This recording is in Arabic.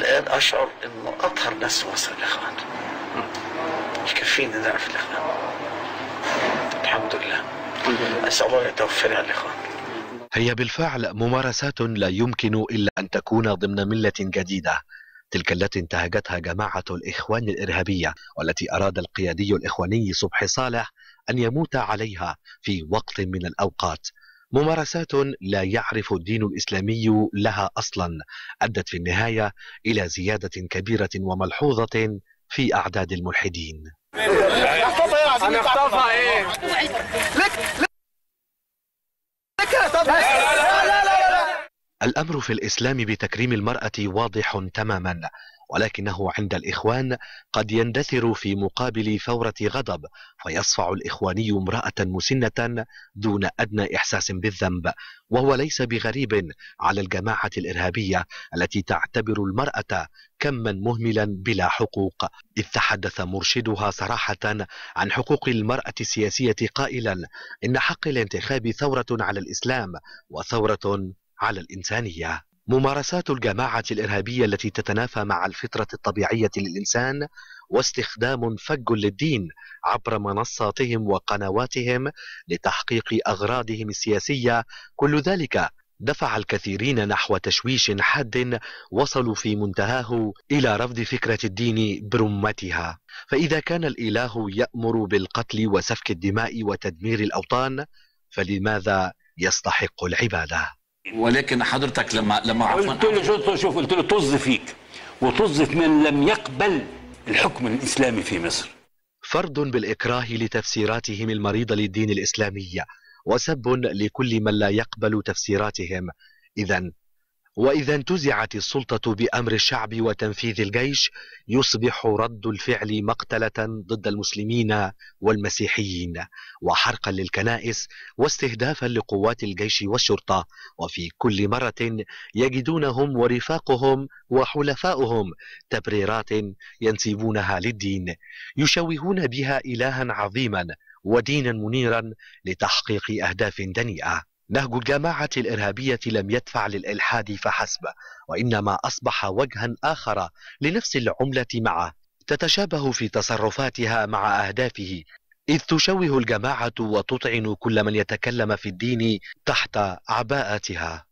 الآن أشعر أنه أطهر ناس مصر الإخوان مش كافيين أن نعرف الإخوان الحمد لله أسأل الله يتوفر على الإخوان هي بالفعل ممارسات لا يمكن إلا أن تكون ضمن ملة جديدة تلك التي انتهجتها جماعة الإخوان الإرهابية والتي أراد القيادي الإخواني صبحي صالح أن يموت عليها في وقت من الأوقات ممارسات لا يعرف الدين الإسلامي لها أصلا أدت في النهاية إلى زيادة كبيرة وملحوظة في أعداد الملحدين هنخطفها ايه لك لك لك الأمر في الإسلام بتكريم المرأة واضح تماما ولكنه عند الإخوان قد يندثر في مقابل فورة غضب فيصفع الإخواني امرأة مسنة دون أدنى إحساس بالذنب وهو ليس بغريب على الجماعة الإرهابية التي تعتبر المرأة كما مهملا بلا حقوق إذ تحدث مرشدها صراحة عن حقوق المرأة السياسية قائلا إن حق الانتخاب ثورة على الإسلام وثورة على الإنسانية ممارسات الجماعة الإرهابية التي تتنافى مع الفطرة الطبيعية للإنسان واستخدام فج للدين عبر منصاتهم وقنواتهم لتحقيق أغراضهم السياسية كل ذلك دفع الكثيرين نحو تشويش حاد وصلوا في منتهاه الى رفض فكره الدين برمتها فاذا كان الاله يامر بالقتل وسفك الدماء وتدمير الاوطان فلماذا يستحق العباده ولكن حضرتك لما لما عفوا قلت له شوف شوف قلت له طز فيك وطز في من لم يقبل الحكم الاسلامي في مصر فرد بالاكراه لتفسيراتهم المريضه للدين الاسلامي وسب لكل من لا يقبل تفسيراتهم اذا واذا انتزعت السلطه بامر الشعب وتنفيذ الجيش يصبح رد الفعل مقتله ضد المسلمين والمسيحيين وحرقا للكنائس واستهدافا لقوات الجيش والشرطه وفي كل مره يجدونهم ورفاقهم وحلفاؤهم تبريرات ينسبونها للدين يشوهون بها الها عظيما ودينا منيرا لتحقيق اهداف دنيئه نهج الجماعة الإرهابية لم يدفع للإلحاد فحسب وإنما أصبح وجها آخر لنفس العملة معه تتشابه في تصرفاتها مع أهدافه إذ تشوه الجماعة وتطعن كل من يتكلم في الدين تحت عباءتها